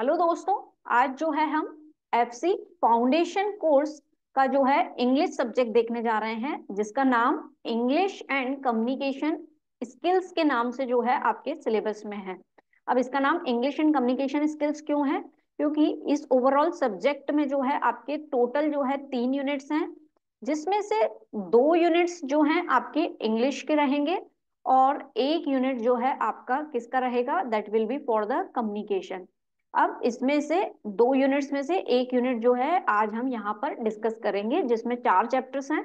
Hello दोस्तों आज जो है हम एफसी फाउंडेशन कोर्स का जो है इंग्लिश सब्जेक्ट देखने जा रहे हैं जिसका नाम इंग्लिश एंड कम्युनिकेशन स्किल्स के नाम से जो है आपके सिलेबस में है अब इसका नाम इंग्लिश एंड कम्युनिकेशन स्किल्स क्यों है क्योंकि इस ओवरऑल सब्जेक्ट में जो है आपके टोटल जो है तीन यूनिट्स हैं जिसमें से दो यूनिट्स जो हैं आपके इंग्लिश के रहेंगे और एक यूनिट जो है आपका किसका रहेगा that will be for the communication अब इसमें से दो यूनिट्स में से एक यूनिट जो है आज हम यहाँ पर डिस्कस करेंगे जिसमें चार चैप्टर्स हैं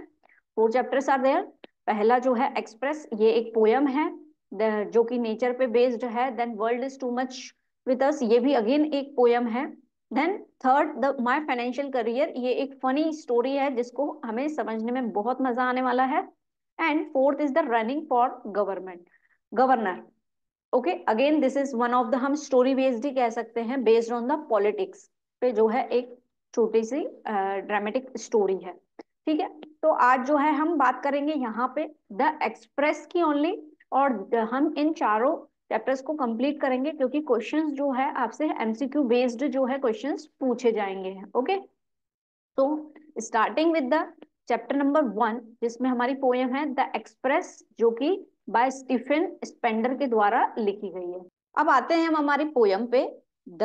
फोर चैप्टर्स आर देयर पहला जो है एक्सप्रेस ये एक पोयम है जो कि नेचर पे बेस्ड है then world is too much with us ये भी अगेन एक पोयम है then third the my financial career ये एक फनी स्टोरी है जिसको हमें समझने में बहुत मजा आने वाला है and fourth is the running for government governor okay again this is one of the हम स्टोरी बेस्ड ही कह सकते हैं बेस्ड ऑन द पॉलिटिक्स पे जो है एक छोटी सी ड्रामेटिक uh, स्टोरी है ठीक है तो आज जो है हम बात करेंगे यहाँ पे द एक्सप्रेस की ओनली और हम इन चारों चैप्टर्स को कंप्लीट करेंगे क्योंकि क्वेश्चंस जो है आपसे एमसीक्यू बेस्ड जो है क्वेश्चंस पूछे जाएंगे ओके तो starting with the chapter number one जिसमें हमारी पोएम है द एक्सप्रेस जो कि बाय स्टीफन स्पेंडर के द्वारा लिखी गई है अब आते हैं हम हमारी पोयम पे the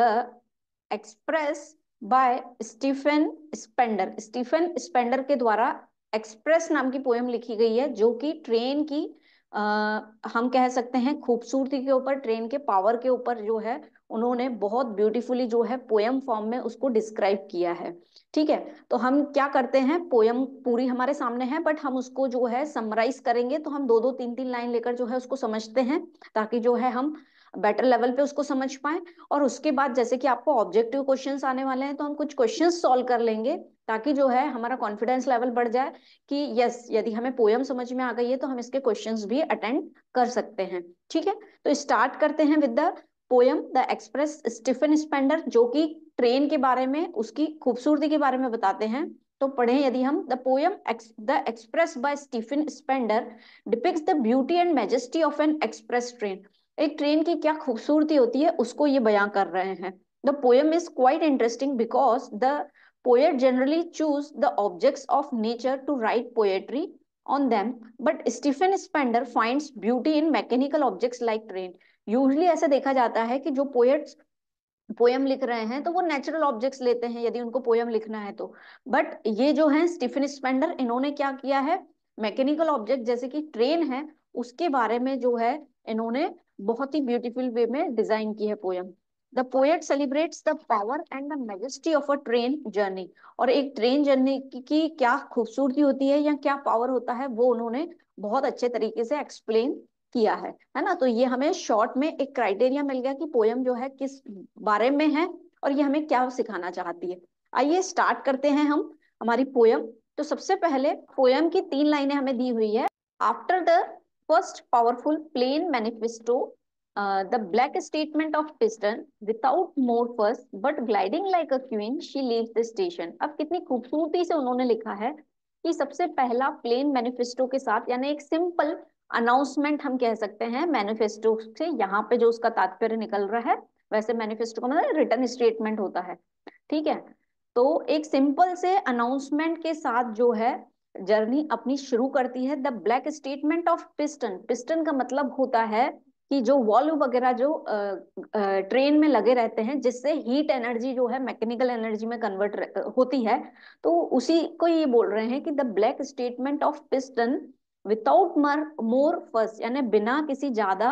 express by Stephen Spender Stephen Spender के द्वारा एक्सप्रेस नाम की पोयम लिखी गई है जो कि ट्रेन की आ, हम कह सकते हैं खूबसूरती के ऊपर ट्रेन के पावर के ऊपर जो है उन्होंने बहुत ब्यूटीफुली जो है पोयम फॉर्म में उसको डिस्क्राइब किया है ठीक है तो हम क्या करते हैं पोयम पूरी हमारे सामने है बट हम उसको जो है समराइज करेंगे तो हम दो दो तीन तीन लाइन लेकर जो है उसको समझते हैं ताकि जो है हम बेटर लेवल पे उसको समझ पाए और उसके बाद जैसे कि आपको ऑब्जेक्टिव क्वेश्चंस आने वाले हैं तो हम कुछ क्वेश्चंस सॉल्व कर लेंगे ताकि जो है हमारा कॉन्फिडेंस लेवल बढ़ जाए कि यस यदि हमें पोयम समझ में आ गई है तो हम इसके क्वेश्चंस भी अटेंड कर सकते हैं ठीक है तो स्टार्ट करते हैं with the poem the express Stephen Spender जो कि ट्रेन के बारे में उसकी खूबसूरती के बारे में बताते हैं तो पढ़ें यदि हम the poem the express by Stephen Spender depicts the beauty and majesty of an express train एक ट्रेन की क्या खूबसूरती होती है उसको ये बयां कर रहे हैं the poem is quite interesting because the poet generally choose the objects of nature to write poetry on them but Stephen Spender find beauty in mechanical objects like train usually ऐसे देखा जाता है कि जो पोएट्स पोयम लिख रहे हैं तो वो नेचुरल ऑब्जेक्ट्स लेते हैं यदि उनको पोयम लिखना है तो बट ये जो है स्टीफन स्पेंडर इन्होंने क्या किया है मैकेनिकल ऑब्जेक्ट जैसे कि ट्रेन है उसके बारे में जो है इन्होंने बहुत ही ब्यूटीफुल वे में डिजाइन की है poem the poet celebrates the power and the majesty of a train journey और एक ट्रेन जर्नी की, की क्या खूबसूरती होती है या क्या पावर होता है वो उन्होंने बहुत अच्छे तरीके से एक्सप्लेन किया है है ना तो ये हमें शॉर्ट में एक क्राइटेरिया मिल गया कि पोयम जो है किस बारे में है और ये हमें क्या सिखाना चाहती है आइए स्टार्ट करते हैं हम हमारी पोयम तो सबसे पहले पोयम की तीन लाइनें हमें दी हुई है after the first powerful plain manifesto the black statement of piston without more first but gliding like a queen she leave the station अब कितनी खूबसूरती से उन्होंने लिखा है कि सबसे पहला प्लेन मैनिफेस्टो के साथ यानी एक सिंपल अनाउंसमेंट हम कह सकते हैं मैनिफेस्टो से यहाँ पे जो उसका तात्पर्य निकल रहा है वैसे मैनिफेस्टो का मतलब रिटर्न स्टेटमेंट होता है ठीक है तो एक सिंपल से अनाउंसमेंट के साथ जो है जर्नी अपनी शुरू करती है the black statement of piston piston का मतलब होता है कि जो वॉल्व वगैरह जो ट्रेन में लगे रहते हैं जिससे हीट एनर्जी जो है मैकेनिकल एनर्जी में कन्वर्ट होती है तो उसी को ये बोल रहे हैं कि the black statement of piston without मर मोर फस यानी बिना किसी ज्यादा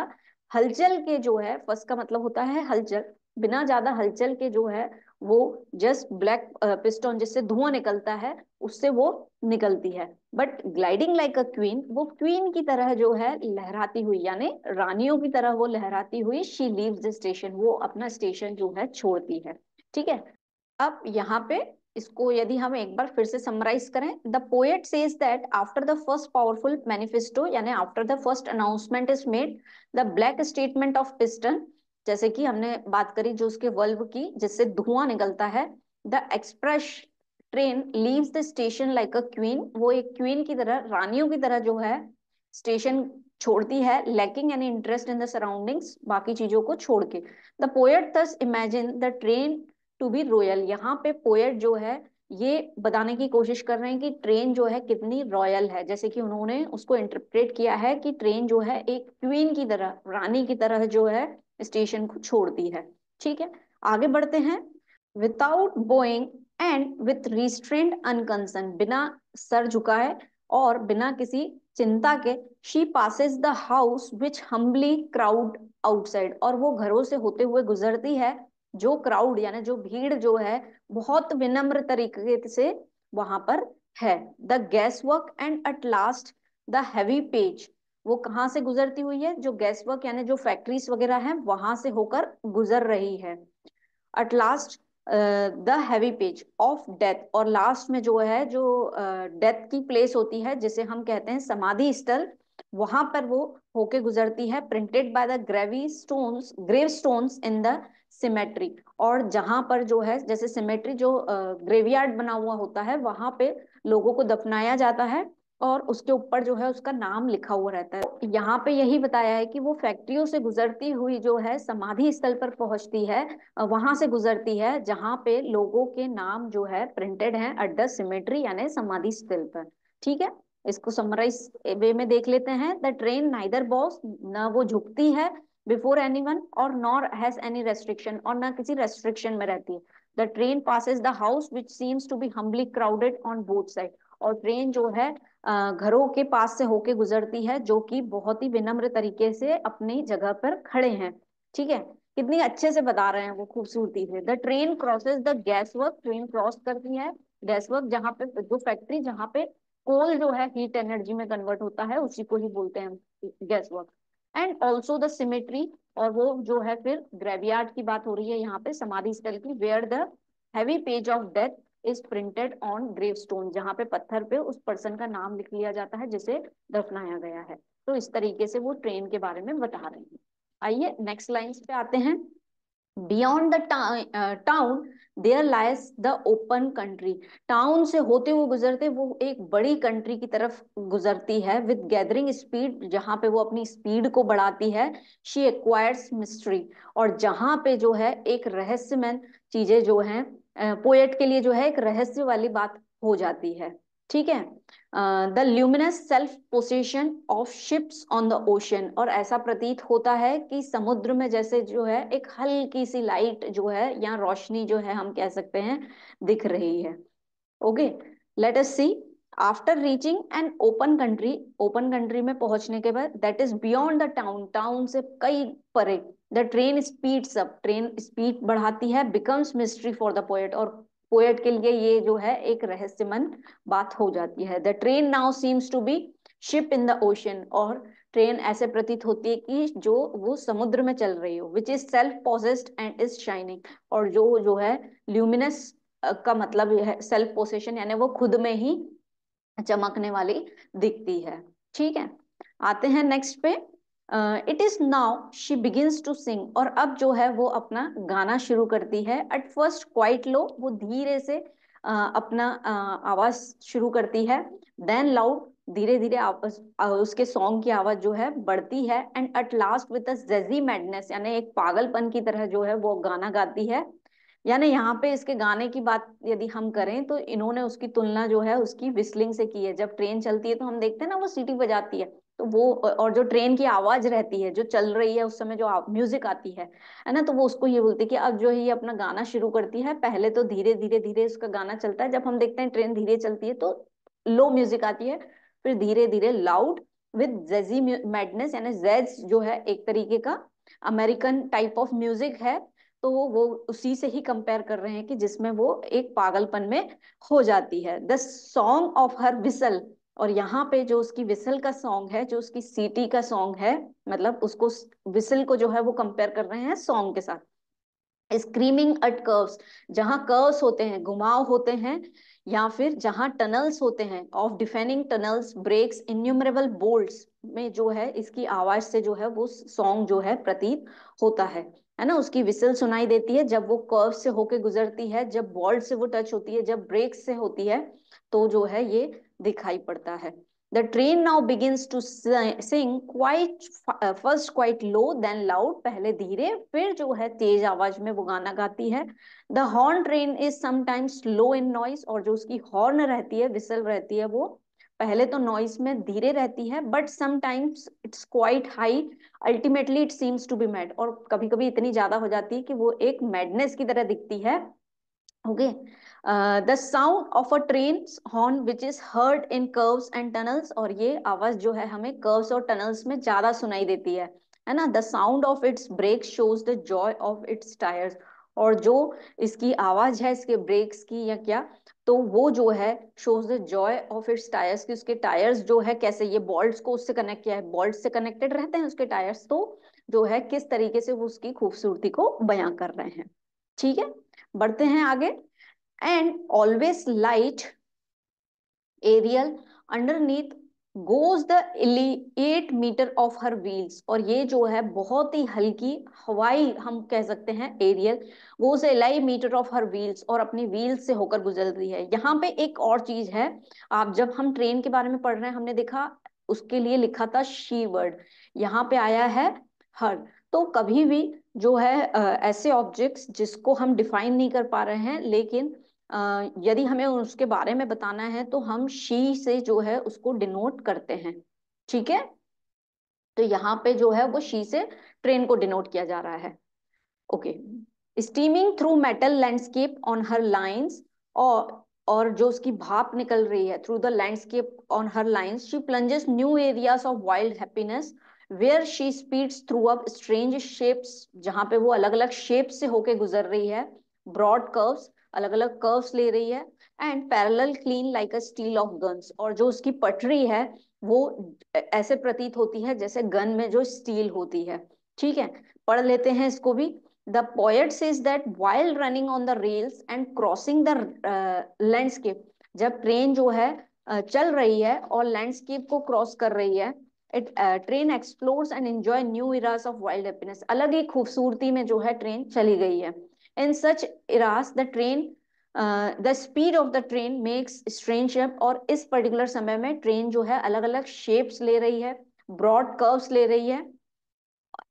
हलचल के जो है फस का मतलब होता है हलचल बिना ज्यादा हलचल के जो है वो जस्ट ब्लैक पिस्टन जिससे धुआं निकलता है उससे वो निकलती है but gliding like a queen वो क्वीन की तरह जो है लहराती हुई यानी रानियों की तरह वो लहराती हुई शी लीव्स द स्टेशन वो अपना स्टेशन जो है छोड़ती है ठीक है अब यहाँ पे इसको यदि हम एक बार फिर से समराइज करें the poet says that after the first powerful manifesto यानी after the first announcement is made the black statement of piston जैसे कि हमने बात करी जो उसके वल्व की जिससे धुआं निकलता है the express train leaves the station like a queen वो एक क्वीन की तरह रानियों की तरह जो है स्टेशन छोड़ती है lacking an interest in the surroundings बाकी चीजों को छोड़ के the poet thus imagine the train to be royal यहाँ पे पोएट जो है ये बताने की कोशिश कर रहे हैं कि ट्रेन जो है कितनी रॉयल है जैसे कि उन्होंने उसको इंटरप्रेट किया है कि ट्रेन जो है एक क्वीन की तरह रानी की तरह जो है स्टेशन को छोड़ती है ठीक है आगे बढ़ते हैं without bowing and with restrained unconcern बिना सर झुका है और बिना किसी चिंता के she passes the house which humbly crowd outside और वो घरों से होते हुए गुजरती है जो क्राउड यानी जो भीड़ जो है बहुत विनम्र तरीके से वहां पर है the gas work and at last the heavy page वो कहाँ से गुजरती हुई है जो गैस वर्क यानी जो फैक्ट्रीज वगैरह है वहां से होकर गुजर रही है at last the heavy page of death और लास्ट में जो है जो डेथ uh, की प्लेस होती है जिसे हम कहते हैं समाधि स्थल वहां पर वो होके गुजरती है printed by the gravy stones grave stones in the cemetery और जहां पर जो है जैसे सिमेट्री जो ग्रेवयार्ड बना हुआ होता है वहां पे लोगों को दफनाया जाता है और उसके ऊपर जो है उसका नाम लिखा हुआ रहता है यहाँ पे यही बताया है कि वो फैक्ट्रियों से गुजरती हुई जो है समाधि स्थल पर पहुंचती है वहां से गुजरती है जहाँ पे लोगों के नाम जो है प्रिंटेड है एट द सिमेट्री यानी समाधि स्थल पर ठीक है इसको समराइज वे में देख लेते हैं द ट्रेन नाइदर बॉस न वो झुकती है बिफोर एनी वन और नॉर हैज एनी रेस्ट्रिक्शन और ना किसी रेस्ट्रिक्शन में रहती है the train passes the house which seems to be humbly crowded on both side और ट्रेन जो है घरों के पास से होके गुजरती है जो कि बहुत ही विनम्र तरीके से अपनी जगह पर खड़े हैं ठीक है कितनी अच्छे से बता रहे हैं वो खूबसूरती से the train crosses the gas work train cross करती है गैस वर्क जहाँ पे जो फैक्ट्री जहाँ पे कोल जो है हीट एनर्जी में कन्वर्ट होता है उसी को ही बोलते हैं gas work and also the cemetery और वो जो है फिर ग्रेवियार्ड की बात हो रही है यहाँ पे समाधि स्थल की where the heavy page of death is printed on grave stone जहाँ पे पत्थर पे उस पर्सन का नाम लिख लिया जाता है जिसे दफनाया गया है तो इस तरीके से वो ट्रेन के बारे में बता रहे हैं आइए नेक्स्ट लाइन्स पे आते हैं beyond the town there lies the open country town से होते हुए गुजरते वो एक बड़ी कंट्री की तरफ गुजरती है विद गैदरिंग स्पीड जहाँ पे वो अपनी स्पीड को बढ़ाती है शी एक्वायर्स मिस्ट्री और जहाँ पे जो है एक रहस्यमय चीजें जो हैं पोएट के लिए जो है एक रहस्य वाली बात हो जाती है ठीक है the luminous self position of ships on the ocean और ऐसा प्रतीत होता है कि समुद्र में जैसे जो है एक हल्की सी लाइट जो है या रोशनी जो है हम कह सकते हैं दिख रही है okay let us see after reaching an open country open country में पहुंचने के बाद that is beyond the town town से कई परे the train speed up train speed बढ़ाती है becomes mystery for the poet और पोएट के लिए ये जो है एक रहस्यमन बात हो जाती है the train now seems to be ship in the ocean और ट्रेन ऐसे प्रतीत होती है कि जो वो समुद्र में चल रही हो which is self possessed and is shining और जो जो है ल्यूमिनस का मतलब है सेल्फ पोसेशन यानी वो खुद में ही चमकने वाली दिखती है ठीक है आते हैं नेक्स्ट पे it is now she begins to sing और अब जो है वो अपना गाना शुरू करती है एट फर्स्ट क्वाइट लो वो धीरे से uh, अपना uh, आवाज शुरू करती है देन लाउड धीरे धीरे उसके सॉन्ग की आवाज जो है बढ़ती है and at last with jazzy madness यानी एक पागलपन की तरह जो है वो गाना गाती है यानी यहाँ पे इसके गाने की बात यदि हम करें तो इन्होंने उसकी तुलना जो है उसकी विस्लिंग से की है जब ट्रेन चलती है तो हम देखते हैं ना वो सीटी बजाती है तो वो और जो ट्रेन की आवाज रहती है जो चल रही है उस समय जो म्यूजिक आती है है ना तो वो उसको ये बोलती है कि अब जो है ये अपना गाना शुरू करती है पहले तो धीरे धीरे धीरे उसका गाना चलता है जब हम देखते हैं ट्रेन धीरे चलती है तो लो म्यूजिक आती है फिर धीरे धीरे लाउड विद जेजी मैडनेस यानी जेज जो है एक तरीके का अमेरिकन टाइप ऑफ म्यूजिक है तो वो उसी से ही कंपेयर कर रहे हैं कि जिसमें वो एक पागलपन में हो जाती है the song of her whistle और यहाँ पे जो उसकी विसल का सॉन्ग है जो उसकी सीटी का सॉन्ग है मतलब उसको विसल को जो है वो कंपेयर कर रहे हैं सॉन्ग के साथ स्क्रीमिंग अट कर्व्स जहां कर्व्स होते हैं घुमाव होते हैं या फिर जहां टनल्स होते हैं of deafening tunnels brakes innumerable bolts में जो है इसकी आवाज से जो है वो सॉन्ग जो है प्रतीत होता है है ना उसकी विसल सुनाई देती है जब वो कर्व से होके गुजरती है जब बॉल्ट से वो टच होती है जब ब्रेक्स से होती है तो जो है ये दिखाई पड़ता है the train now begin to sing quite first quite low then loud पहले धीरे फिर जो है तेज आवाज में वो गाना गाती है the horn train is sometimes low in noise और जो उसकी हॉर्न रहती है विसल रहती है वो पहले तो नॉइस में धीरे रहती है but sometimes it's quite high ultimately it seems to be mad और कभी कभी इतनी ज्यादा हो जाती है कि वो एक मैडनेस की तरह दिखती है okay okay? The sound of a train horn which is heard in curves and tunnels और ये आवाज जो है हमें कर्व्स और टनल्स में ज्यादा सुनाई देती है है ना the sound of its brake shows the joy of its tyres और जो इसकी आवाज है इसके ब्रेक्स की या क्या तो वो जो है shows the joy of its tyres की उसके टायर्स जो है कैसे ये बॉल्ट को उससे कनेक्ट किया है बॉल्ट से कनेक्टेड रहते हैं उसके टायर्स तो जो है किस तरीके से वो उसकी खूबसूरती को बयां कर रहे हैं ठीक है बढ़ते हैं आगे and always light aerial underneath goes the 8 meter of her wheels और ये जो है बहुत ही हल्की हवाई हम कह सकते हैं aerial goes the meter of her wheels और अपनी व्हील्स से होकर गुजरती है यहाँ पे एक और चीज है आप जब हम ट्रेन के बारे में पढ़ रहे हैं हमने देखा उसके लिए लिखा था शी वर्ड यहाँ पे आया है हर तो कभी भी जो है ऐसे ऑब्जेक्ट्स जिसको हम डिफाइन नहीं कर पा रहे हैं लेकिन यदि हमें उसके बारे में बताना है तो हम शी से जो है उसको डिनोट करते हैं ठीक है तो यहाँ पे जो है वो शी से ट्रेन को डिनोट किया जा रहा है okay steaming through metal landscape on her lines और और जो उसकी भाप निकल रही है through the landscape on her lines she plunges new areas of wild happiness where she speeds through up strange shapes जहां पे वो अलग अलग शेप से होके गुजर रही है ब्रॉड कर्व्स अलग अलग कर्व्स ले रही है and parallel clean like a steel of guns और जो उसकी पटरी है वो ऐसे प्रतीत होती है जैसे गन में जो स्टील होती है ठीक है पढ़ लेते हैं इसको भी the poet is that while running on the rails and crossing the landscape जब ट्रेन जो है uh, चल रही है और लैंडस्केप को क्रॉस कर रही है it train explores and enjoy new eras of wild happiness अलग ही खूबसूरती में जो है ट्रेन चली गई है In such eras, the train uh, the speed of the train makes train shape और इस पर्टिकुलर समय में ट्रेन जो है अलग अलग शेप्स ले रही है ब्रॉड कर्व्स ले रही है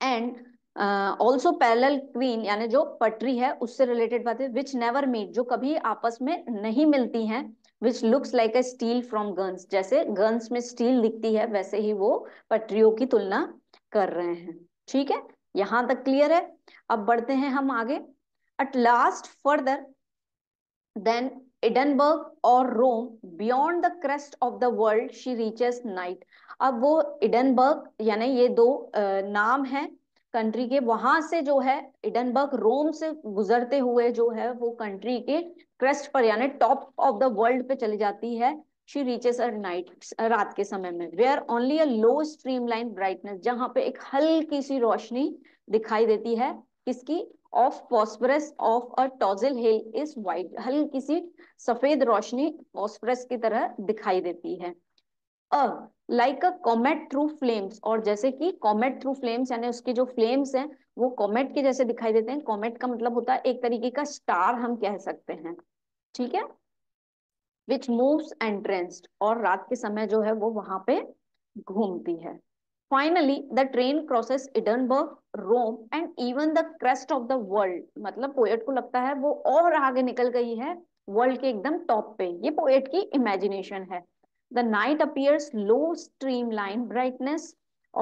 एंड ऑल्सो पैरल क्वीन यानी जो पटरी है उससे रिलेटेड बातें विच नेवर मीट जो कभी आपस में नहीं मिलती हैं which looks like a steel from guns जैसे गन्स में स्टील दिखती है वैसे ही वो पटरियों की तुलना कर रहे हैं ठीक है यहाँ तक क्लियर है अब बढ़ते हैं हम आगे at last further then Edinburgh or Rome. Beyond the crest of the world, she reaches night. wo edinburgh yani ye do uh, naam hai country के वहां से जो है इडनबर्ग रोम से गुजरते हुए जो है वो कंट्री के क्रेस्ट पर यानी टॉप ऑफ द वर्ल्ड पे चली जाती है शी रीचेस अर नाइट रात के समय में where only a low streamline brightness जहां पे एक हल्की सी रोशनी दिखाई देती है किसकी of phosphorus of a tossing hill is white हल्की सी सफेद रोशनी फॉस्फोरस की तरह दिखाई देती है a like a comet through flames और जैसे कि कॉमेट थ्रू फ्लेम्स यानी उसके जो फ्लेम्स हैं वो कॉमेट के जैसे दिखाई देते हैं कॉमेट का मतलब होता है एक तरीके का स्टार हम कह सकते हैं ठीक है विच मूव्स एंट्रेंस्ड और रात के समय जो है वो वहां पे घूमती है finally the train crosses Edinburgh Rome and even the crest of the world मतलब पोएट को लगता है वो और आगे निकल गई है वर्ल्ड के एकदम टॉप पे ये पोएट की इमेजिनेशन है the night appears low streamline brightness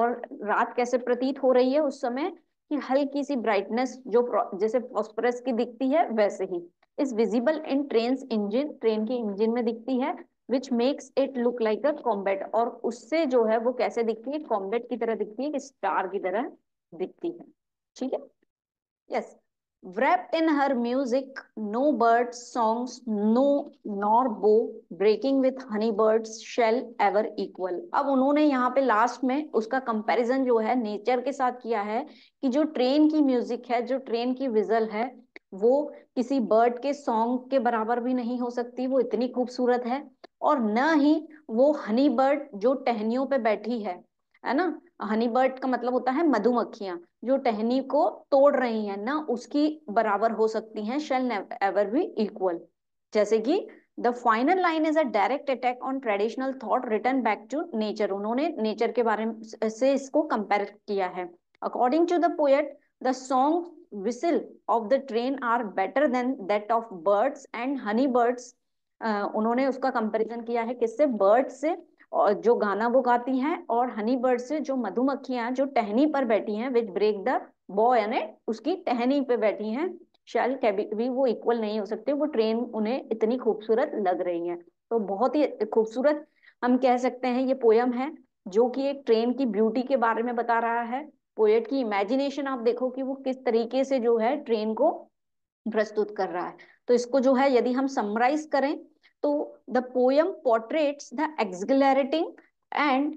और रात कैसे प्रतीत हो रही है उस समय कि हल्की सी ब्राइटनेस जो जैसे फॉस्फोरस की दिखती है वैसे ही is visible in train engine train के इंजिन में दिखती है which makes it look like a combat और उससे जो है वो कैसे दिखती है कॉम्बेट की तरह दिखती है कि स्टार की तरह दिखती है ठीक है yes wrapped in her music no bird songs no nor bow breaking with honey birds shall ever equal अब उन्होंने यहाँ पे लास्ट में उसका कंपेरिजन जो है नेचर के साथ किया है कि जो ट्रेन की म्यूजिक है जो ट्रेन की विजल है वो किसी बर्ड के सॉन्ग के बराबर भी नहीं हो सकती वो इतनी खूबसूरत है और न ही वो हनी बर्ड जो टहनियों पे बैठी है है ना हनी बर्ड का मतलब होता है मधुमक्खियां जो टहनी को तोड़ रही हैं ना उसकी बराबर हो सकती हैं शेल एवर बी इक्वल जैसे कि the final line is a direct attack on traditional thought return back to nature उन्होंने नेचर के बारे में से इसको कंपेयर किया है according to the poet the song whistle of the train are better than that of birds and honey birds उन्होंने उसका कंपैरिजन किया है किससे बर्ड से और जो गाना वो गाती हैं और हनी बर्ड से जो मधुमक्खियां जो टहनी पर बैठी हैं विच ब्रेक द बॉ यानी उसकी टहनी पे बैठी हैं शायद कभी भी वो इक्वल नहीं हो सकते वो ट्रेन उन्हें इतनी खूबसूरत लग रही है तो बहुत ही खूबसूरत हम कह सकते हैं ये पोयम है जो कि एक ट्रेन की ब्यूटी के बारे में बता रहा है पोएट की इमेजिनेशन आप देखो कि वो किस तरीके से जो है ट्रेन को प्रस्तुत कर रहा है तो इसको जो है यदि हम समराइज करें तो the poem portrays the exhilarating and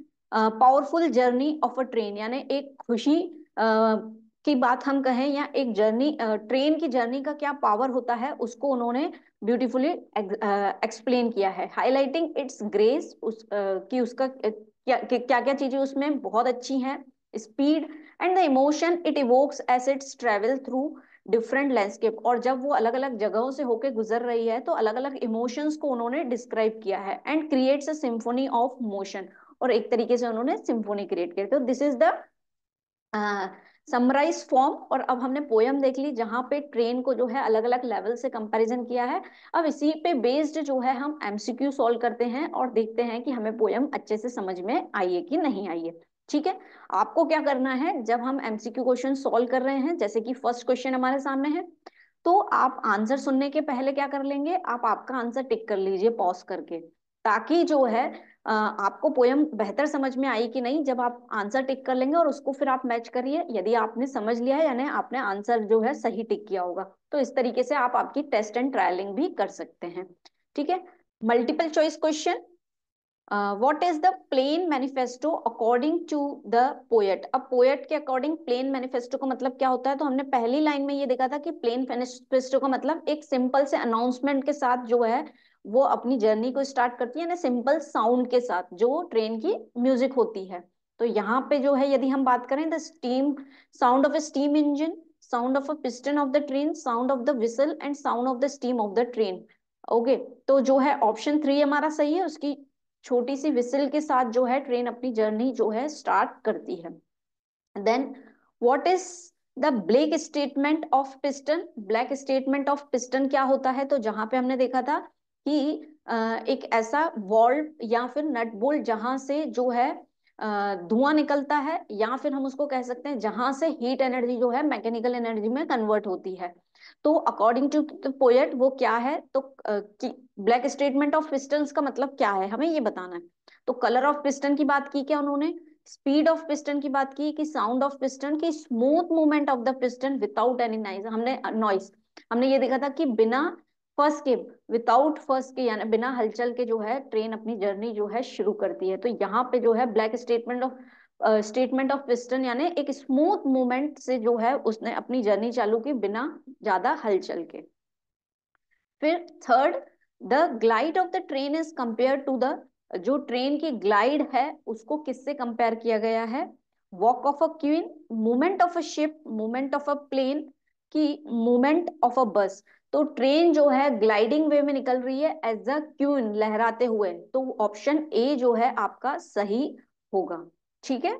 powerful journey of a train यानी एक खुशी uh, की बात हम कहें या एक जर्नी ट्रेन uh, की जर्नी का क्या पावर होता है उसको उन्होंने ब्यूटीफुली एक्सप्लेन uh, किया है हाईलाइटिंग इट्स ग्रेस उस uh, कि उसका क्या क्या क्या चीजें उसमें बहुत अच्छी हैं speed and the emotion it evokes as its travel through different landscape और जब वो अलग अलग जगहों से होके गुजर रही है तो अलग अलग इमोशंस को उन्होंने डिस्क्राइब किया है and creates a symphony of motion और एक तरीके से उन्होंने सिम्फोनी क्रिएट किया तो this is the summarise form और अब हमने पोयम देख ली जहां पे ट्रेन को जो है अलग अलग लेवल से कंपैरिजन किया है अब इसी पे बेस्ड जो है हम एमसीक्यू सॉल्व करते हैं और देखते हैं कि हमें पोयम अच्छे से समझ में आई है कि नहीं आई है ठीक है आपको क्या करना है जब हम एमसीक्यू क्वेश्चन सोल्व कर रहे हैं जैसे कि फर्स्ट क्वेश्चन हमारे सामने है तो आप आंसर सुनने के पहले क्या कर लेंगे आप आपका आंसर टिक कर लीजिए पॉज करके ताकि जो है आपको पोयम बेहतर समझ में आई कि नहीं जब आप आंसर टिक कर लेंगे और उसको फिर आप मैच करिए यदि आपने समझ लिया है यानी आपने आंसर जो है सही टिक किया होगा तो इस तरीके से आप आपकी टेस्ट एंड ट्रायलिंग भी कर सकते हैं ठीक है multiple choice question uh, what is the plain manifesto according to the poet अब poet के according plain manifesto का मतलब क्या होता है तो हमने पहली लाइन में ये देखा था कि plain manifesto का मतलब एक सिंपल से अनाउंसमेंट के साथ जो है वो अपनी जर्नी को स्टार्ट करती है ना सिंपल साउंड के साथ जो ट्रेन की म्यूजिक होती है तो यहाँ पे जो है यदि हम बात करें the steam sound of a steam engine sound of a piston of the train sound of the whistle and sound of the steam of the train okay तो जो है ऑप्शन थ्री हमारा सही है उसकी छोटी सी विसिल के साथ जो है ट्रेन अपनी जर्नी जो है स्टार्ट करती है then what is the black statement of piston black statement of piston क्या होता है तो जहां पे हमने देखा था कि एक ऐसा वॉल्व या फिर नट बोल्ट जहां से जो है धुआं निकलता है या फिर हम उसको कह सकते हैं जहां से हीट एनर्जी जो है मैकेनिकल एनर्जी में कन्वर्ट होती है तो अकॉर्डिंग टू पोएट वो क्या है तो ब्लैक स्टेटमेंट ऑफ पिस्टन का मतलब क्या है हमें ये बताना है तो कलर ऑफ पिस्टन की बात की क्या उन्होंने स्पीड ऑफ पिस्टन की बात की कि साउंड ऑफ पिस्टन की smooth movement of the piston without any noise हमने नॉइज हमने ये देखा था कि बिना फर्स्ट के विदाउट फर्स्ट के यानी बिना हलचल के जो है ट्रेन अपनी जर्नी जो है शुरू करती है तो यहाँ पे जो है black statement of statement of piston यानी एक स्मूथ मूवमेंट से जो है उसने अपनी जर्नी चालू की बिना ज्यादा हलचल के फिर third the glide of the train is compare to the जो ट्रेन की ग्लाइड है उसको किससे कंपेयर किया गया है walk of a queen movement of a ship movement of a plane की मूवमेंट ऑफ अ बस तो ट्रेन जो है ग्लाइडिंग वे में निकल रही है एज अ क्यून लहराते हुए तो ऑप्शन ए जो है आपका सही होगा ठीक है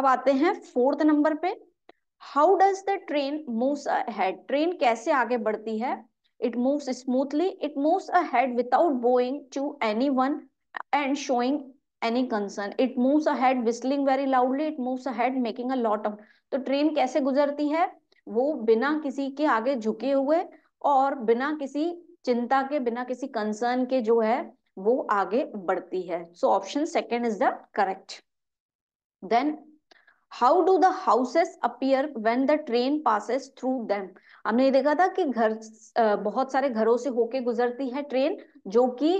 अब आते हैं फोर्थ नंबर पे how does the train move ahead train कैसे आगे बढ़ती है it moves smoothly it moves ahead without bowing to any one and showing any concern it moves ahead whistling very loudly it moves ahead making a lot of तो train कैसे गुजरती है वो बिना किसी के आगे झुके हुए और बिना किसी चिंता के बिना किसी कंसर्न के जो है वो आगे बढ़ती है so option second is the correct then how do the houses appear when the train passes through them हमने ये देखा था कि घर बहुत सारे घरों से होके गुजरती है ट्रेन जो कि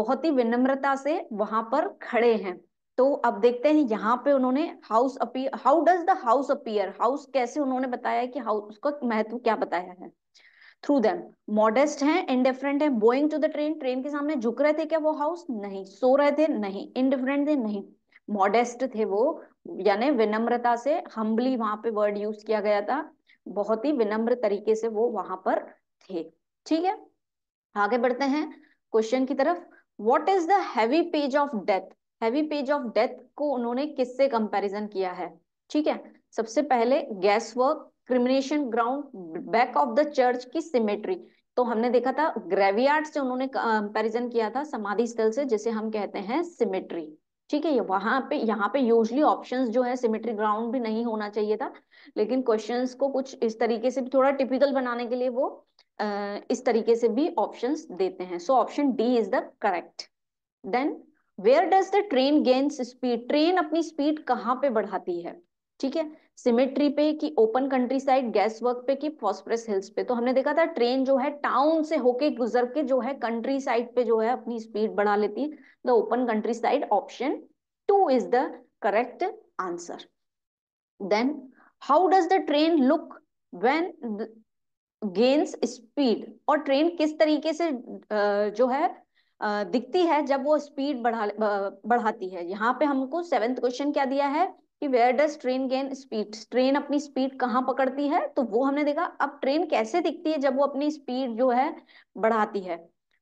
बहुत ही विनम्रता से वहां पर खड़े हैं तो अब देखते हैं यहाँ पे उन्होंने house appear how does the house appear house कैसे उन्होंने बताया कि हाउस का महत्व क्या बताया है थ्रू देम मॉडेस्ट हैं इनडिफरेंट है bowing to the train train के सामने झुक रहे थे क्या वो हाउस नहीं सो रहे थे नहीं इनडिफरेंट थे नहीं मॉडेस्ट थे वो यानी विनम्रता से हम्बली वहां पे वर्ड यूज किया गया था बहुत ही विनम्र तरीके से वो वहां पर थे ठीक है आगे बढ़ते हैं क्वेश्चन की तरफ what is the page of death heavy page of death को उन्होंने किससे कंपैरिजन किया है ठीक है सबसे पहले gas work cremation ground back of the church की सिमेट्री तो हमने देखा था ग्रेवियार्ड से उन्होंने कंपेरिजन किया था समाधि स्थल से जिसे हम कहते हैं सिमेट्री ठीक है वहां पे यहाँ पे यूजली ऑप्शंस जो है सिमेट्री ग्राउंड भी नहीं होना चाहिए था लेकिन क्वेश्चंस को कुछ इस तरीके से भी थोड़ा टिपिकल बनाने के लिए वो Uh, इस तरीके से भी ऑप्शन देते हैं so option D is the correct then where does the train gains speed train अपनी स्पीड कहाँ पे बढ़ाती है ठीक है सिमेट्री पे कि open country side gas work पे कि फॉस्फरस हिल्स पे तो हमने देखा था ट्रेन जो है टाउन से होके गुजर के जो है कंट्री साइड पे जो है अपनी स्पीड बढ़ा लेती है the open country side option two is the correct answer then how does the train look when gains speed और ट्रेन किस तरीके से जो है दिखती है जब वो स्पीड बढ़ा बढ़ाती है यहाँ पे हमको सेवेंथ क्वेश्चन क्या दिया है कि where does train gain speed train अपनी स्पीड कहाँ पकड़ती है तो वो हमने देखा अब ट्रेन कैसे दिखती है जब वो अपनी स्पीड जो है बढ़ाती है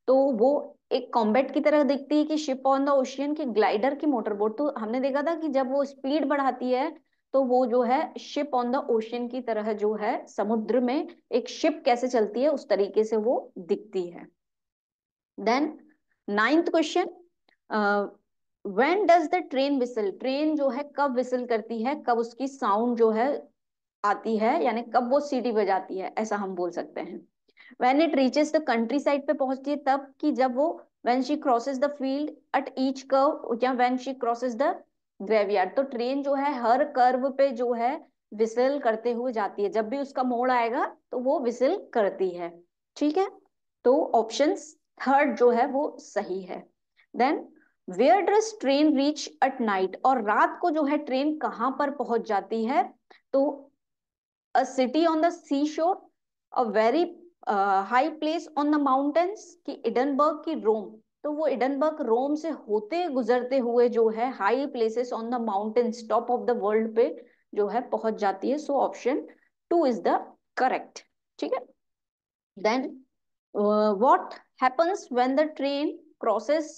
तो वो एक कॉम्बेट की तरह दिखती है कि शिप ऑन द ओशियन की ग्लाइडर की मोटरबोट तो हमने देखा था कि जब वो स्पीड बढ़ाती है तो वो जो है शिप ऑन द ओशियन की तरह जो है समुद्र में एक शिप कैसे चलती है उस तरीके से वो दिखती है then ninth question when does the train whistle train जो है कब विसल करती है कब उसकी साउंड जो है आती है यानी कब वो सीटी बजाती है ऐसा हम बोल सकते हैं when it reaches the country side पे पहुंचती है तब कि जब वो when she crosses the field at each curve या when she crosses the graveyard तो ट्रेन जो है हर कर्व पे जो है विसल करते हुए जाती है जब भी उसका मोड़ आएगा तो वो विसल करती है ठीक है तो ऑप्शन थर्ड जो है वो सही है then where does train reach at night और रात को जो है ट्रेन कहां पर पहुंच जाती है तो a city on the sea shore a very high place on the mountains की इडनबर्ग की रोम तो वो इडनबर्ग रोम से होते गुजरते हुए जो है high places on the mountains top of the world पे जो है पहुंच जाती है so option two is the correct ठीक है then what happens when the train crosses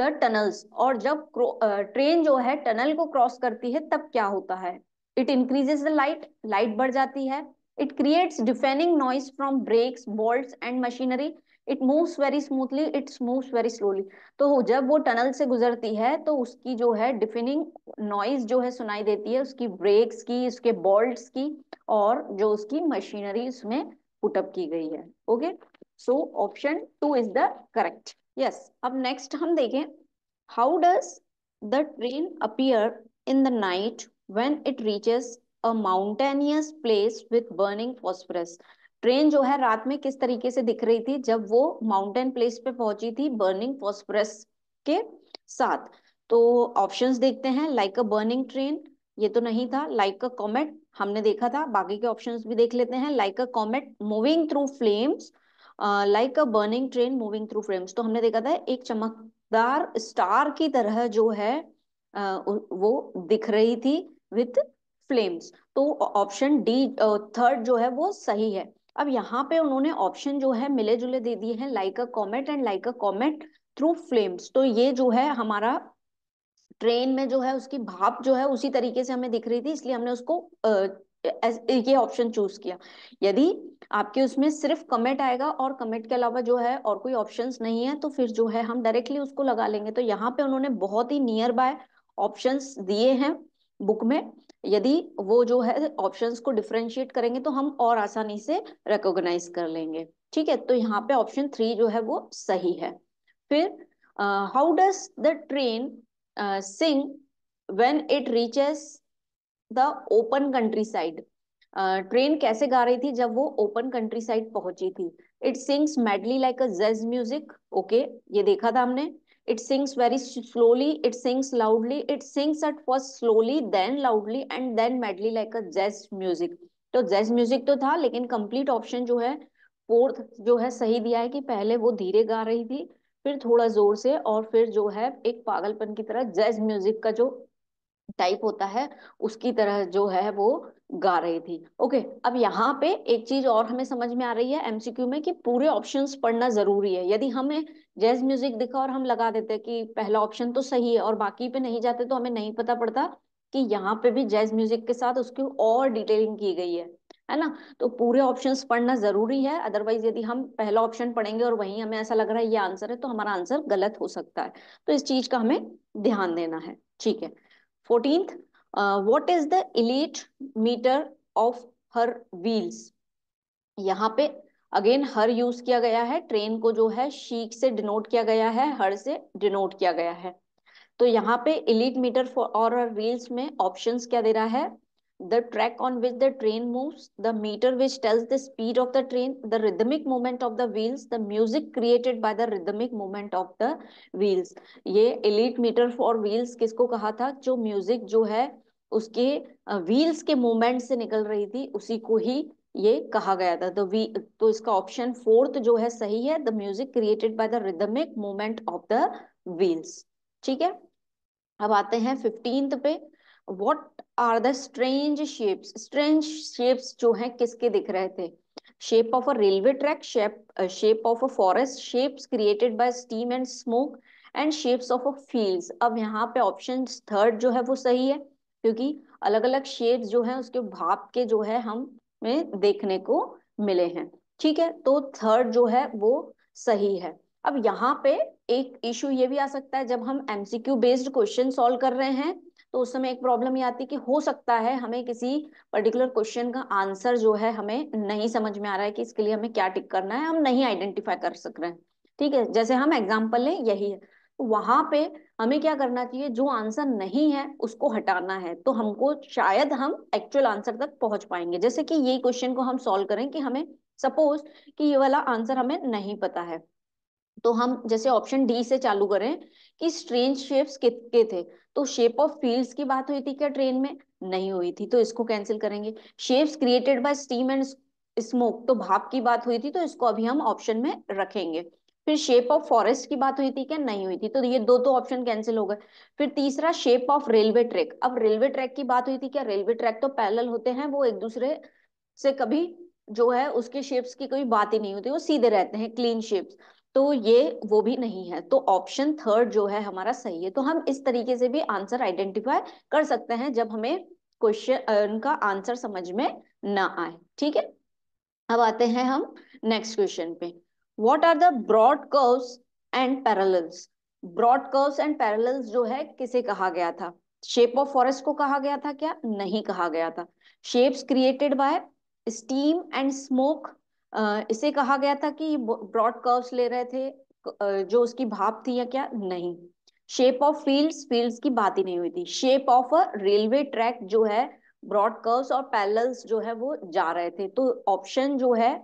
the tunnels और जब ट्रेन जो है टनल को क्रॉस करती है तब क्या होता है it increases the light light बढ़ जाती है it creates deafening noise from brakes bolt and machinery it moves very smoothly it moves very slowly तो जब वो टनल से गुजरती है तो उसकी जो है डिफिनिंग नॉइज जो है सुनाई देती है उसकी ब्रेक्स की उसके बोल्ट की और जो उसकी मशीनरी उसमें पुटअप की गई है okay so option two is the correct yes अब नेक्स्ट हम देखें how does the train appear in the night when it reaches a mountainous place with burning phosphorus train जो है रात में किस तरीके से दिख रही थी जब वो माउंटेन प्लेस पे पहुंची थी बर्निंग फॉस्फरस के साथ तो ऑप्शंस देखते हैं लाइक अ बर्निंग ट्रेन ये तो नहीं था लाइक अ कॉमेट हमने देखा था बाकी के ऑप्शंस भी देख लेते हैं like a comet moving through flames like a burning train moving through frames तो हमने देखा था एक चमकदार स्टार की तरह जो है uh, वो दिख रही थी विथ फ्लेम्स तो ऑप्शन डी थर्ड जो है वो सही है अब यहाँ पे उन्होंने ऑप्शन जो है मिले जुले दे दिए हैं like a comet and like a comet through flames तो ये जो है हमारा ट्रेन में जो है उसकी भाप जो है उसी तरीके से हमें दिख रही थी इसलिए हमने उसको ये ऑप्शन चूज किया यदि आपके उसमें सिर्फ कमेंट आएगा और कमेंट के अलावा जो है और कोई ऑप्शंस नहीं है तो फिर जो है हम डायरेक्टली उसको लगा लेंगे तो यहाँ पे उन्होंने बहुत ही नियर बाय ऑप्शंस दिए हैं बुक में यदि वो जो है ऑप्शंस को डिफ्रेंशिएट करेंगे तो हम और आसानी से रिकोगनाइज कर लेंगे ठीक है तो यहाँ पे ऑप्शन थ्री जो है वो सही है फिर how does the train sing when it reaches the open country side train कैसे गा रही थी जब वो ओपन कंट्री साइड पहुंची थी it sings madly like a jazz music okay ये देखा था हमने it sings very slowly it sings loudly it sings at first slowly then loudly and then madly like a jazz music तो jazz music तो था लेकिन complete option जो है फोर्थ जो है सही दिया है कि पहले वो धीरे गा रही थी फिर थोड़ा जोर से और फिर जो है एक पागलपन की तरह जैज म्यूजिक का जो टाइप होता है उसकी तरह जो है वो गा रही थी ओके अब यहाँ पे एक चीज और हमें समझ में आ रही है एमसीक्यू में कि पूरे ऑप्शंस पढ़ना जरूरी है यदि हमें जैज म्यूजिक दिखा और हम लगा देते कि पहला ऑप्शन तो सही है और बाकी पे नहीं जाते तो हमें नहीं पता पड़ता कि यहाँ पे भी जैज म्यूजिक के साथ उसकी और डिटेलिंग की गई है है ना तो पूरे ऑप्शंस पढ़ना जरूरी है अदरवाइज यदि हम पहला ऑप्शन पढ़ेंगे और वहीं हमें ऐसा लग रहा है ये आंसर है तो हमारा आंसर गलत हो सकता है तो इस चीज का हमें ध्यान देना है ठीक है Fourteenth, uh, what is the elite meter of her wheels? यहाँ पे अगेन हर यूज किया गया है ट्रेन को जो है शीक से डिनोट किया गया है हर से डिनोट किया गया है तो यहाँ पे इलीट मीटर फॉर और व्हील्स में ऑप्शंस क्या दे रहा है the track on which the train moves, the meter which tells the speed of the train, the rhythmic movement of the wheels, the music created by the rhythmic movement of the wheels. ye elite meter for wheels kisko kaha tha jo music जो है उसके wheels ke movement se nikal rahi thi usi ko hi ये कहा गया था तो we तो इसका ऑप्शन फोर्थ जो है सही है the music created by the rhythmic movement of the wheels ठीक है अब आते हैं फिफ्टींथ पे what are the strange shapes strange shapes जो है किसके दिख रहे थे shape of a railway track shape shape of a forest shapes created by steam and smoke and shapes of a field अब यहाँ पे ऑप्शन थर्ड जो है वो सही है क्योंकि अलग अलग शेप्स जो है उसके भाप के जो है हम में देखने को मिले हैं ठीक है तो थर्ड जो है वो सही है अब यहाँ पे एक इशू ये भी आ सकता है जब हम एमसीक्यू बेस्ड क्वेश्चन सॉल्व कर रहे हैं तो उस समय एक प्रॉब्लम ये आती है कि हो सकता है हमें किसी पर्टिकुलर क्वेश्चन का आंसर जो है हमें नहीं समझ में आ रहा है कि इसके लिए हमें क्या टिक करना है हम नहीं आइडेंटिफाई कर सक रहे हैं ठीक है जैसे हम एग्जाम्पल लें यही है तो वहां पे हमें क्या करना चाहिए जो आंसर नहीं है उसको हटाना है तो हमको शायद हम एक्चुअल आंसर तक पहुंच पाएंगे जैसे कि ये क्वेश्चन को हम सोल्व करें कि हमें सपोज कि ये वाला आंसर हमें नहीं पता है तो हम जैसे ऑप्शन डी से चालू करें कि स्ट्रेंज शेप्स कितने थे तो शेप ऑफ फील्ड्स की बात हुई थी क्या ट्रेन में नहीं हुई थी तो इसको कैंसिल करेंगे shapes created by steam and smoke तो भाप की बात हुई थी तो इसको अभी हम ऑप्शन में रखेंगे फिर शेप ऑफ फॉरेस्ट की बात हुई थी क्या नहीं हुई थी तो ये दो तो ऑप्शन कैंसिल हो गए फिर तीसरा शेप ऑफ रेलवे ट्रैक अब रेलवे ट्रैक की बात हुई थी क्या रेलवे ट्रैक तो पैरल होते हैं वो एक दूसरे से कभी जो है उसके शेप्स की कोई बात ही नहीं होती वो सीधे रहते हैं क्लीन शेप्स तो ये वो भी नहीं है तो ऑप्शन थर्ड जो है हमारा सही है तो हम इस तरीके से भी आंसर आइडेंटिफाई कर सकते हैं जब हमें क्वेश्चन का आंसर समझ में ना आए ठीक है अब आते हैं हम नेक्स्ट क्वेश्चन पे what are the broad curves and parallel broad curves and parallel जो है किसे कहा गया था शेप ऑफ फॉरेस्ट को कहा गया था क्या नहीं कहा गया था shapes created by steam and smoke इसे कहा गया था कि ब्रॉड कर्व्स ले रहे थे जो उसकी भाप थी या क्या नहीं शेप ऑफ फील्ड्स फील्ड्स की बात ही नहीं हुई थी shape of a railway track जो है ब्रॉड कर्व्स और पैरेलल्स जो है वो जा रहे थे तो ऑप्शन जो है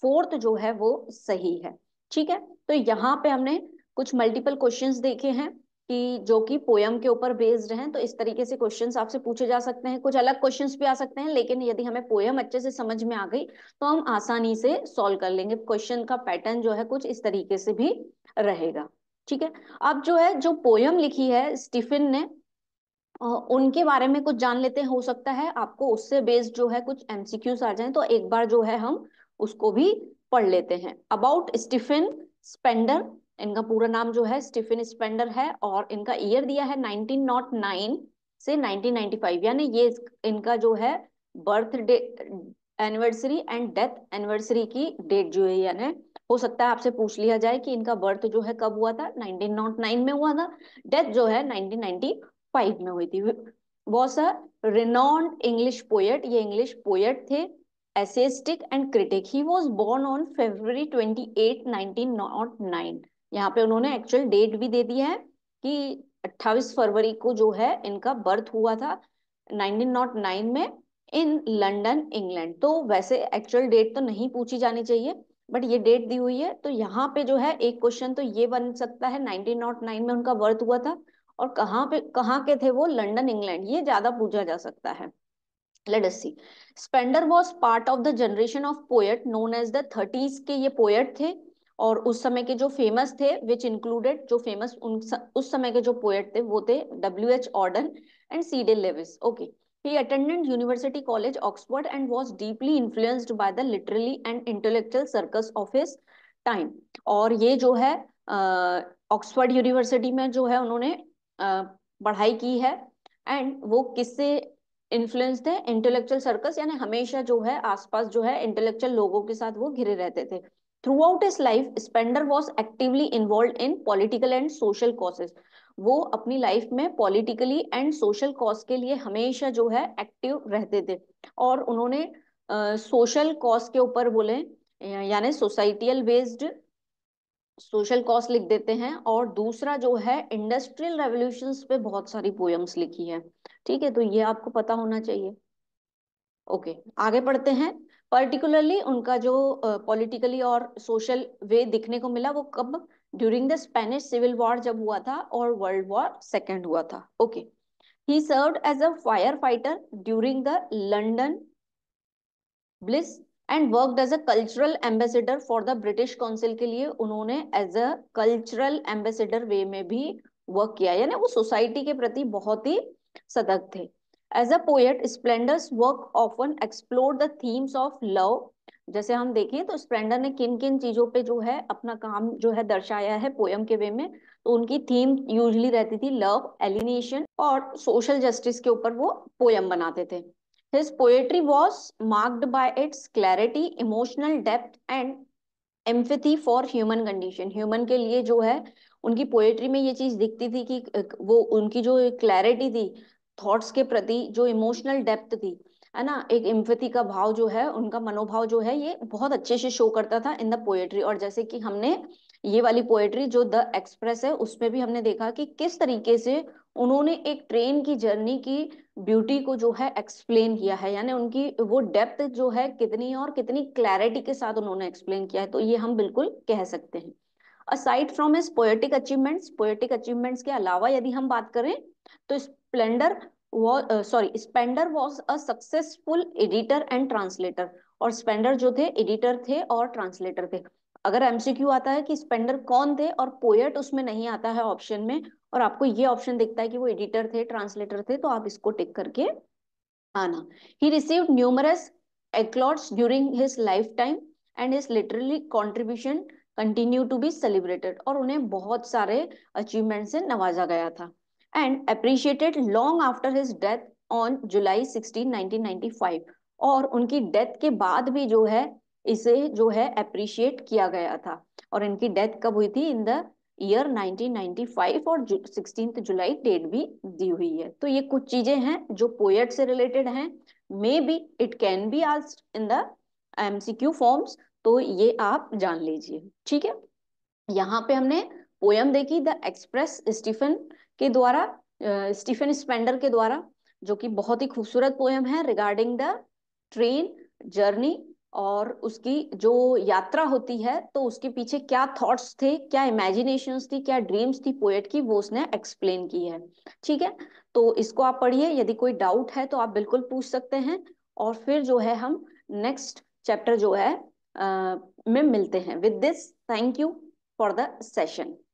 फोर्थ जो है वो सही है ठीक है तो यहाँ पे हमने कुछ मल्टीपल क्वेश्चंस देखे हैं कि जो कि पोयम के ऊपर बेस्ड हैं तो इस तरीके से क्वेश्चंस आपसे पूछे जा सकते हैं कुछ अलग क्वेश्चंस भी आ सकते हैं लेकिन यदि हमें पोयम अच्छे से समझ में आ गई तो हम आसानी से सॉल्व कर लेंगे क्वेश्चन का पैटर्न जो है कुछ इस तरीके से भी रहेगा ठीक है अब जो है जो पोयम लिखी है स्टीफिन ने उनके बारे में कुछ जान लेते हो सकता है आपको उससे बेस्ड जो है कुछ एमसीक्यूज आ जाए तो एक बार जो है हम उसको भी पढ़ लेते हैं अबाउट स्टीफिन स्पेंडर इनका पूरा नाम जो है स्टीफन स्पेंडर है और इनका ईयर दिया है 1909 से 1995 यानी ये इनका जो है birthday anniversary and death anniversary की डेट जो है यानी हो सकता है आपसे पूछ लिया जाए कि इनका बर्थ जो है कब हुआ था 1909 में हुआ था डेथ जो है 1995 में हुई थी was a renowned English poet ये इंग्लिश पोएट थे essayist and critic he was born on February 28 1909 यहाँ पे उन्होंने एक्चुअल डेट भी दे दी है कि 28 फरवरी को जो है इनका बर्थ हुआ था 1909 में इन लंदन इंग्लैंड तो वैसे एक्चुअल डेट तो नहीं पूछी जानी चाहिए बट ये डेट दी हुई है तो यहाँ पे जो है एक क्वेश्चन तो ये बन सकता है 1909 में उनका बर्थ हुआ था और कहाँ पे कहाँ के थे वो लंडन इंग्लैंड ये ज्यादा पूछा जा सकता है लडस्सी Spender was part of the generation of poet known as known के ये पोएट थे और उस समय के जो फेमस थे विच इंक्लूडेड जो फेमस उन उस समय के जो पोएट थे वो थे W H Auden and C Day Lewis okay He attended University College, Oxford, and was deeply influenced by the literary and intellectual circus of his time. और ये जो है ऑक्सफर्ड uh, यूनिवर्सिटी में जो है उन्होंने uh, पढ़ाई की है एंड वो किससे इन्फ्लुएंस थे इंटेलेक्चुअल सर्कस यानी हमेशा जो है आसपास जो है इंटेलेक्चुअल लोगों के साथ वो घिरे रहते थे throughout his life spender was actively involved in political and social causes वो अपनी लाइफ में पॉलिटिकली एंड सोशल कॉज के लिए हमेशा जो है एक्टिव रहते थे और उन्होंने सोशल uh, कॉज के ऊपर बोले यानी सोसाइटियल बेस्ड सोशल कॉज लिख देते हैं और दूसरा जो है इंडस्ट्रियल रेवोल्यूशन पे बहुत सारी पोएम्स लिखी है ठीक है तो ये आपको पता होना चाहिए ओके okay, आगे पढ़ते हैं पर्टिकुलरली उनका जो पॉलिटिकली uh, और सोशल वे दिखने को मिला वो कब during the Spanish civil war जब हुआ था और वर्ल्ड वॉर सेकेंड हुआ था okay he serve as a fire fighter during the London Blitz and work as a cultural ambassador for the British Council के लिए उन्होंने as a cultural ambassador way में भी वर्क किया यानी वो सोसाइटी के प्रति बहुत ही सतर्क थे as a poet Spender's work often explore the themes of love जैसे हम देखें तो स्प्लेंडर ने किन किन चीजों पे जो है अपना काम जो है दर्शाया है पोयम के वे में तो उनकी थीम यूजली रहती थी लव एलिनेशन और सोशल जस्टिस के ऊपर वो पोयम बनाते थे his poetry was marked by its clarity emotional depth and empathy for human condition human के लिए जो है उनकी पोएट्री में ये चीज दिखती थी कि वो उनकी जो क्लैरिटी थी थॉट्स के प्रति जो इमोशनल डेप्थ थी है ना एक इम्फती का भाव जो है उनका मनोभाव जो है ये बहुत अच्छे से शो करता था इन द पोएट्री और जैसे कि हमने ये वाली पोएट्री जो द एक्सप्रेस है उसमें भी हमने देखा कि किस तरीके से उन्होंने एक ट्रेन की जर्नी की ब्यूटी को जो है एक्सप्लेन किया है यानी उनकी वो डेप्थ जो है कितनी और कितनी क्लैरिटी के साथ उन्होंने एक्सप्लेन किया है तो ये हम बिल्कुल कह सकते हैं असाइड फ्रॉम इस पोएटिक अचीवमेंट्स पोएटिक अचीवमेंट्स के अलावा यदि हम बात करें तो इस splendour sorry Spender was a successful editor and translator और स्पेंडर जो थे एडिटर थे और ट्रांसलेटर थे अगर एमसीक्यू आता है कि स्पेंडर कौन थे और पोएट उसमें नहीं आता है ऑप्शन में और आपको ये ऑप्शन दिखता है कि वो एडिटर थे ट्रांसलेटर थे तो आप इसको टिक करके आना he receive numerous during his lifetime and his literally contribution continue to be celebrated और उन्हें बहुत सारे अचीवमेंट से नवाजा गया था and appreciated long after his death on जुलाई 16, 1995 और उनकी डेथ के बाद भी जो है इसे जो है अप्रिशिएट किया गया था और इनकी डेथ कब हुई थी इन द ईयर 1995 और सिक्सटीन जुलाई डेट भी दी हुई है तो ये कुछ चीजें हैं जो पोएट से रिलेटेड हैं may be it can be आज इन द एमसीक्यू फॉर्म्स तो ये आप जान लीजिए ठीक है यहाँ पे हमने पोयम देखी द एक्सप्रेस स्टीफन के द्वारा स्टीफन स्पेंडर के द्वारा जो कि बहुत ही खूबसूरत पोएम है रिगार्डिंग द ट्रेन जर्नी और उसकी जो यात्रा होती है तो उसके पीछे क्या थॉट्स थे क्या इमेजिनेशन थी क्या ड्रीम्स थी पोएट की वो उसने एक्सप्लेन की है ठीक है तो इसको आप पढ़िए यदि कोई डाउट है तो आप बिल्कुल पूछ सकते हैं और फिर जो है हम नेक्स्ट चैप्टर जो है आ, में मिलते हैं with this thank you for the session